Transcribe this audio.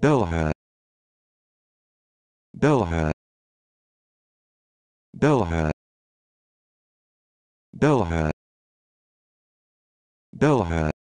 Doha Doha Doha Doha Doha